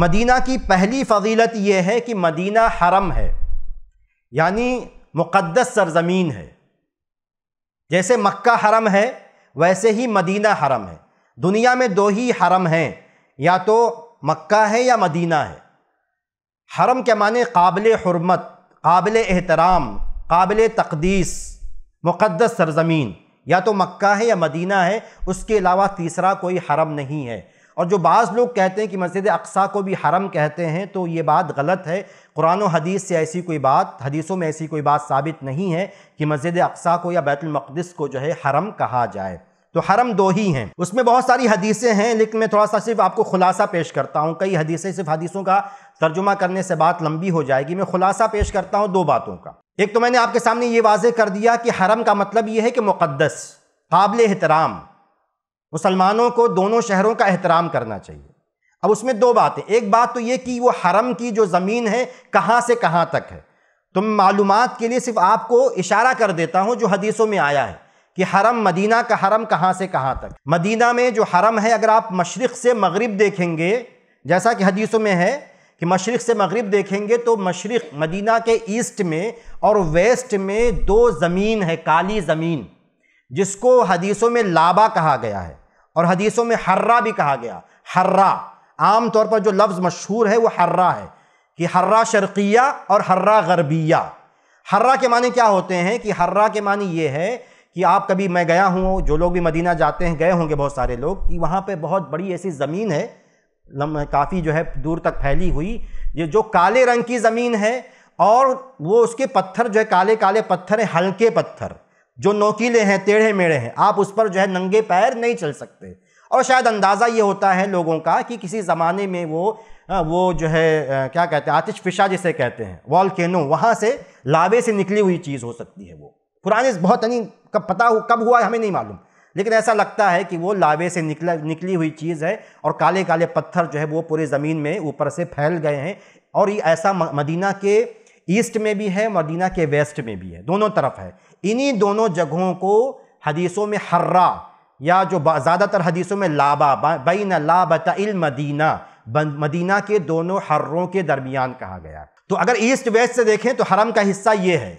Medina की पहली फजीलत यह है कि मदीना हरम है यानी मुक़दस सरजमीन है जैसे मक्का हरम है वैसे ही मदीना हरम है दुनिया में दो ही हरम हैं या तो मक्का है या मदीना है हरम के माने काबिल हरमत काबिल एहतराम काबिल तकदीस मुक़दस सरजमीन या तो मक्का है या मदीना है उसके अलावा तीसरा कोई हरम नहीं है और जो बाज़ लोग कहते हैं कि मस्जिद अक्सा को भी हरम कहते हैं तो ये बात गलत है कुरान और हदीस से ऐसी कोई बात हदीसों में ऐसी कोई बात साबित नहीं है कि मस्जिद अक्सा को या बैतुलमक़दस को जो है हरम कहा जाए तो हरम दो ही हैं उसमें बहुत सारी हदीसें हैं लेकिन मैं थोड़ा सा सिर्फ आपको खुलासा पेश करता हूँ कई हदीसें सिर्फ हदीसों का तर्जुमा करने से बात लंबी हो जाएगी मैं खुलासा पेश करता हूँ दो बातों का एक तो मैंने आपके सामने ये वाजे कर दिया कि हरम का मतलब ये है कि मुक़दस काबिल एहतराम मुसलमानों को दोनों शहरों का एहतराम करना चाहिए अब उसमें दो बातें एक बात तो ये कि वो हरम की जो ज़मीन है कहाँ से कहाँ तक है तो मैं मालूम के लिए सिर्फ आपको इशारा कर देता हूँ जो हदीसों में आया है कि हरम मदीना का हरम कहाँ से कहाँ तक मदीना में जो हरम है अगर आप मशरक़ से मगरब देखेंगे जैसा कि हदीसों में है कि मशरक़ से मगरब देखेंगे तो मशरक़ मदीना के ईस्ट में और वेस्ट में दो ज़मीन है काली ज़मीन जिसको हदीसों में लाबा कहा गया है और हदीसों में हर्रा भी कहा गया हर्रा आम तौर पर जो लफ्ज़ मशहूर है वो हर्रा है कि हर्रा शर्किया और हर्रा गरबिया हर्रा के माने क्या होते हैं कि हर्रा के माने ये है कि आप कभी मैं गया हूँ जो लोग भी मदीना जाते हैं गए होंगे बहुत सारे लोग कि वहाँ पर बहुत बड़ी ऐसी ज़मीन है काफ़ी जो है दूर तक फैली हुई ये जो काले रंग की ज़मीन है और वो उसके पत्थर जो है काले काले पत्थर हैं हल्के पत्थर जो नोकीले हैं टेढ़े मेढ़े हैं आप उस पर जो है नंगे पैर नहीं चल सकते और शायद अंदाज़ा ये होता है लोगों का कि किसी ज़माने में वो वो जो है क्या कहते हैं आतिश फिशा जिसे कहते हैं वॉल केनो वहाँ से लावे से निकली हुई चीज़ हो सकती है वो पुराने बहुत यानी कब पता हो कब हुआ हमें नहीं मालूम लेकिन ऐसा लगता है कि वो लावे से निकला निकली हुई चीज़ है और काले काले पत्थर जो है वो पूरे ज़मीन में ऊपर से फैल गए हैं और ये ऐसा मदीना के ईस्ट में भी है मदीना के वेस्ट में भी है दोनों तरफ है इन्हीं दोनों जगहों को हदीसों में हर्रा या जो ज़्यादातर हदीसों में लाबा बैन लाबत मदीना मदीना के दोनों हर्रों के दरमियान कहा गया तो अगर ईस्ट वेस्ट से देखें तो हरम का हिस्सा ये है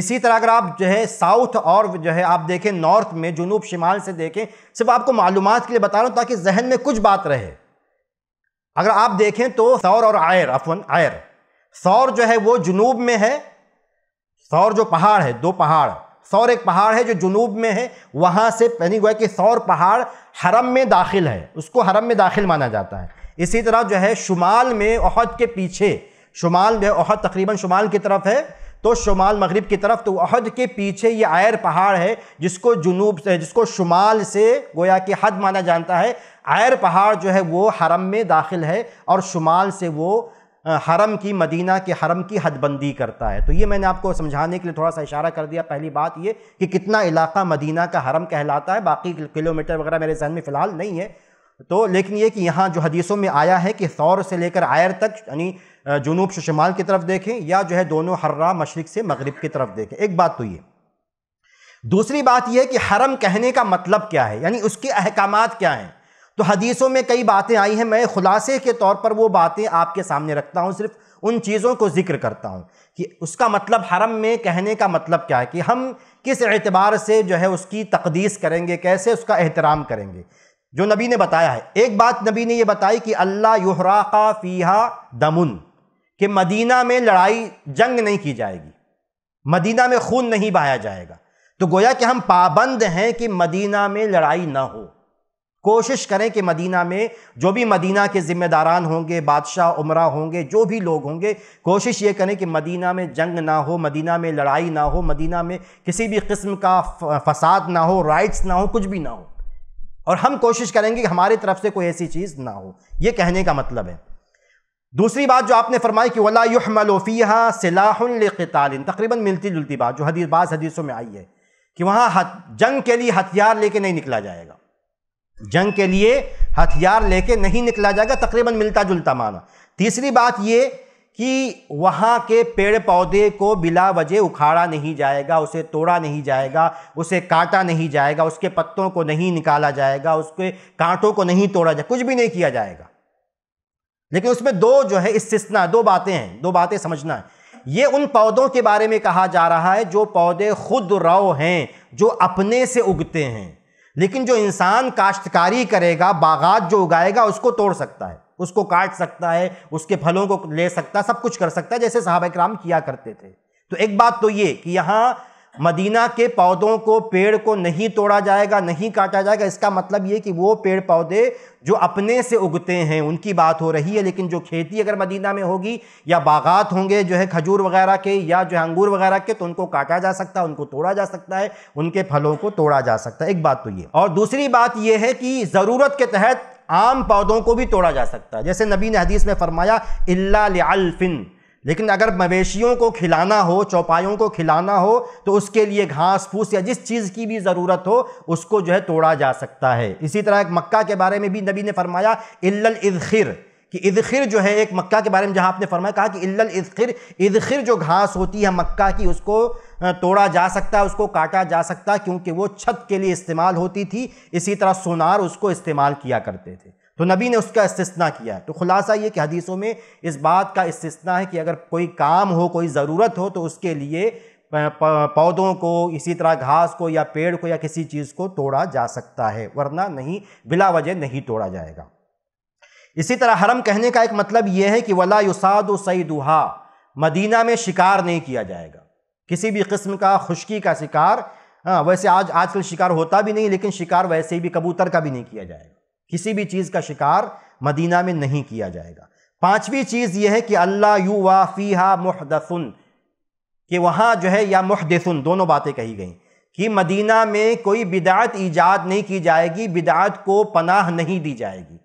इसी तरह अगर आप जो है साउथ और जो है आप देखें नॉर्थ में जुनूब शिमाल से देखें सिर्फ आपको मालूम के लिए बता रहा हूँ ताकि जहन में कुछ बात रहे अगर आप देखें तो सौर और आयर अफन आयर सौर जो है वो जुनूब में है सौर जो पहाड़ है दो पहाड़ सौर एक पहाड़ है जो जुनूब में है वहाँ से यानी गोया कि सौर पहाड़ हरम में दाखिल है उसको हरम में दाखिल माना जाता है इसी तरह जो है शुमाल में अहद के पीछे शुमाल जो है अहद तकरीबन शुमाल की तरफ है तो शुमाल मगरब की तरफ तो अहद के पीछे ये आयर पहाड़ है जिसको जुनूब से जिसको शुमाल से गोया कि हद माना जाता है आयर पहाड़ जो है वो हरम में दाखिल है और शुमाल से वो हरम की मदीना के हरम की हदबंदी करता है तो ये मैंने आपको समझाने के लिए थोड़ा सा इशारा कर दिया पहली बात ये कि कितना इलाका मदीना का हरम कहलाता है बाकी किलोमीटर वगैरह मेरे जहन में फ़िलहाल नहीं है तो लेकिन ये कि यहाँ जो हदीसों में आया है कि सौर से लेकर आयर तक यानी जुनूब से शुमाल की तरफ देखें या जो है दोनों हर्रा मशरक से मगरब की तरफ देखें एक बात तो ये दूसरी बात यह कि हरम कहने का मतलब क्या है यानी उसके अहकाम क्या हैं तो हदीसों में कई बातें आई हैं मैं खुलासे के तौर पर वो बातें आपके सामने रखता हूँ सिर्फ उन चीज़ों को जिक्र करता हूँ कि उसका मतलब हरम में कहने का मतलब क्या है कि हम किस एतबार से जो है उसकी तकदीस करेंगे कैसे उसका एहतराम करेंगे जो नबी ने बताया है एक बात नबी ने यह बताई कि अल्लाह का फ़ीहा दमन कि मदीना में लड़ाई जंग नहीं की जाएगी मदीना में खून नहीं बहाया जाएगा तो गोया कि हम पाबंद हैं कि मदीना में लड़ाई ना हो कोशिश करें कि मदीना में जो भी मदीना के ज़िम्मेदारान होंगे बादशाह उमरा होंगे जो भी लोग होंगे कोशिश ये करें कि मदीना में जंग ना हो मदीना में लड़ाई ना हो मदीना में किसी भी किस्म का फसाद ना हो राइट्स ना हो कुछ भी ना हो और हम कोशिश करेंगे कि हमारी तरफ से कोई ऐसी चीज़ ना हो ये कहने का मतलब है दूसरी बात जो आपने फरमाई कि वला युहमलोफ़िया सिलाहतालिन तकरीबन मिलती जुलती बात जो हदीस बाज़ हदीसों में आई है कि वहाँ जंग के लिए हथियार लेके नहीं निकला जाएगा जंग के लिए हथियार लेके नहीं निकला जाएगा तकरीबन मिलता जुलता माना तीसरी बात ये कि वहाँ के पेड़ पौधे को बिला वजह उखाड़ा नहीं जाएगा उसे तोड़ा नहीं जाएगा उसे काटा नहीं जाएगा उसके पत्तों को नहीं निकाला जाएगा उसके कांटों को नहीं तोड़ा जाएगा कुछ भी नहीं किया जाएगा लेकिन उसमें दो जो है इस्तना दो बातें हैं दो बातें समझना है ये उन पौधों के बारे में कहा जा रहा है जो पौधे खुद रव हैं जो अपने से उगते हैं लेकिन जो इंसान काश्तकारी करेगा बागात जो उगाएगा उसको तोड़ सकता है उसको काट सकता है उसके फलों को ले सकता है सब कुछ कर सकता है जैसे साहब कराम किया करते थे तो एक बात तो ये कि यहाँ मदीना के पौधों को पेड़ को नहीं तोड़ा जाएगा नहीं काटा जाएगा इसका मतलब ये कि वो पेड़ पौधे जो अपने से उगते हैं उनकी बात हो रही है लेकिन जो खेती अगर मदीना में होगी या बागात होंगे जो है खजूर वगैरह के या जो है अंगूर वगैरह के तो उनको काटा जा सकता है उनको तोड़ा जा सकता है उनके फलों को तोड़ा जा सकता है एक बात तो ये और दूसरी बात यह है कि ज़रूरत के तहत आम पौधों को भी तोड़ा जा सकता है जैसे नबी ने हदीस में फरमाया इल्ला लिअल्फिन लेकिन अगर मवेशियों को खिलाना हो चौपायों को खिलाना हो तो उसके लिए घास फूस या जिस चीज़ की भी ज़रूरत हो उसको जो है तोड़ा जा सकता है इसी तरह एक मक्का के बारे में भी नबी ने फरमाया इल्ल इज़खिर कि इज़खिर जो है एक मक्का के बारे में जहाँ आपने फरमाया कहा कि इल्ल इज़खिर इज़खिर जो घास होती है मक्का की उसको तोड़ा जा सकता है उसको काटा जा सकता है क्योंकि वो छत के लिए इस्तेमाल होती थी इसी तरह सोनार उसको इस्तेमाल किया करते थे तो नबी ने उसका इस्तना किया है तो खुलासा ये कि हदीसों में इस बात का इस्तना है कि अगर कोई काम हो कोई ज़रूरत हो तो उसके लिए पौधों को इसी तरह घास को या पेड़ को या किसी चीज़ को तोड़ा जा सकता है वरना नहीं बिला वजह नहीं तोड़ा जाएगा इसी तरह हरम कहने का एक मतलब यह है कि वला युसाद सईदुहा मदीना में शिकार नहीं किया जाएगा किसी भी किस्म का खुश्की का शिकार हाँ वैसे आज आजकल शिकार होता भी नहीं लेकिन शिकार वैसे भी कबूतर का भी नहीं किया जाएगा किसी भी चीज़ का शिकार मदीना में नहीं किया जाएगा पांचवी चीज़ यह है कि अल्लाह यू वाफ़ीहा मुहदसुन कि वहाँ जो है या मुहदसुन दोनों बातें कही गई कि मदीना में कोई बिदात ईजाद नहीं की जाएगी बिदात को पनाह नहीं दी जाएगी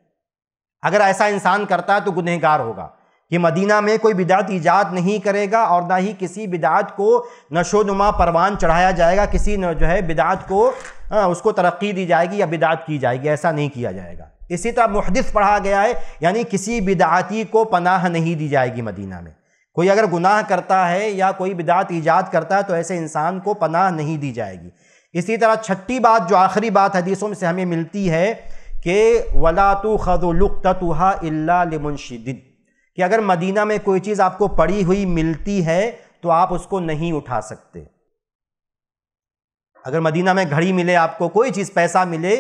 अगर ऐसा इंसान करता है तो गुनहगार होगा कि मदीना में कोई बिदात ईजाद नहीं करेगा और ना ही किसी बिदात को नशोनुमा परवान चढ़ाया जाएगा किसी जो है बिदात को हाँ उसको तरक्की दी जाएगी या बिदात की जाएगी ऐसा नहीं किया जाएगा इसी तरह मुहदस पढ़ा गया है यानी किसी बिदाती को पनाह नहीं दी जाएगी मदीना में कोई अगर गुनाह करता है या कोई बिदात ईजाद करता है तो ऐसे इंसान को पनाह नहीं दी जाएगी इसी तरह छठी बात जो आखिरी बात हदीसों में से हमें मिलती है कि वला तो खदुलुकतहा इमुनशिद कि अगर मदीना में कोई चीज़ आपको पड़ी हुई मिलती है तो आप उसको नहीं उठा सकते अगर मदीना में घड़ी मिले आपको कोई चीज़ पैसा मिले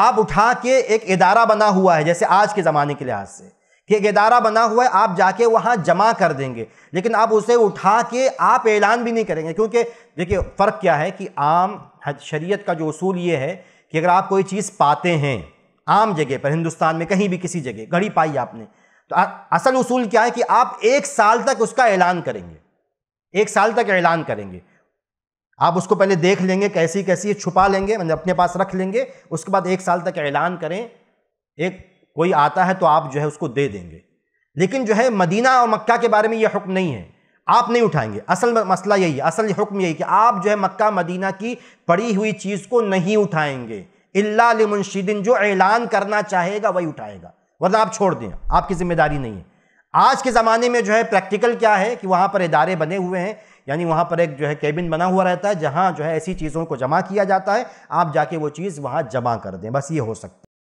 आप उठा के एक इदारा बना हुआ है जैसे आज के ज़माने के लिहाज से कि एक इदारा बना हुआ है आप जाके वहाँ जमा कर देंगे लेकिन आप उसे उठा के आप ऐलान भी नहीं करेंगे क्योंकि देखिए फ़र्क क्या है कि आम शरीयत का जो असूल ये है कि अगर आप कोई चीज़ पाते हैं आम जगह पर हिंदुस्तान में कहीं भी किसी जगह घड़ी पाई आपने तो आ, असल उसूल क्या है कि आप एक साल तक उसका ऐलान करेंगे एक साल तक ऐलान करेंगे आप उसको पहले देख लेंगे कैसी कैसी छुपा लेंगे मतलब अपने पास रख लेंगे उसके बाद एक साल तक ऐलान करें एक कोई आता है तो आप जो है उसको दे देंगे लेकिन जो है मदीना और मक्का के बारे में यह हुक्म नहीं है आप नहीं उठाएंगे असल मसला यही है असल हुक्म यही कि आप जो है मक्का मदीना की पड़ी हुई चीज़ को नहीं उठाएंगे इल्ला जो ऐलान करना चाहेगा वही उठाएगा वरना आप छोड़ दें आपकी जिम्मेदारी नहीं है आज के ज़माने में जो है प्रैक्टिकल क्या है कि वहाँ पर इदारे बने हुए हैं यानी वहाँ पर एक जो है केबिन बना हुआ रहता है जहाँ जो है ऐसी चीज़ों को जमा किया जाता है आप जाके वो चीज़ वहाँ जमा कर दें बस ये हो सकता है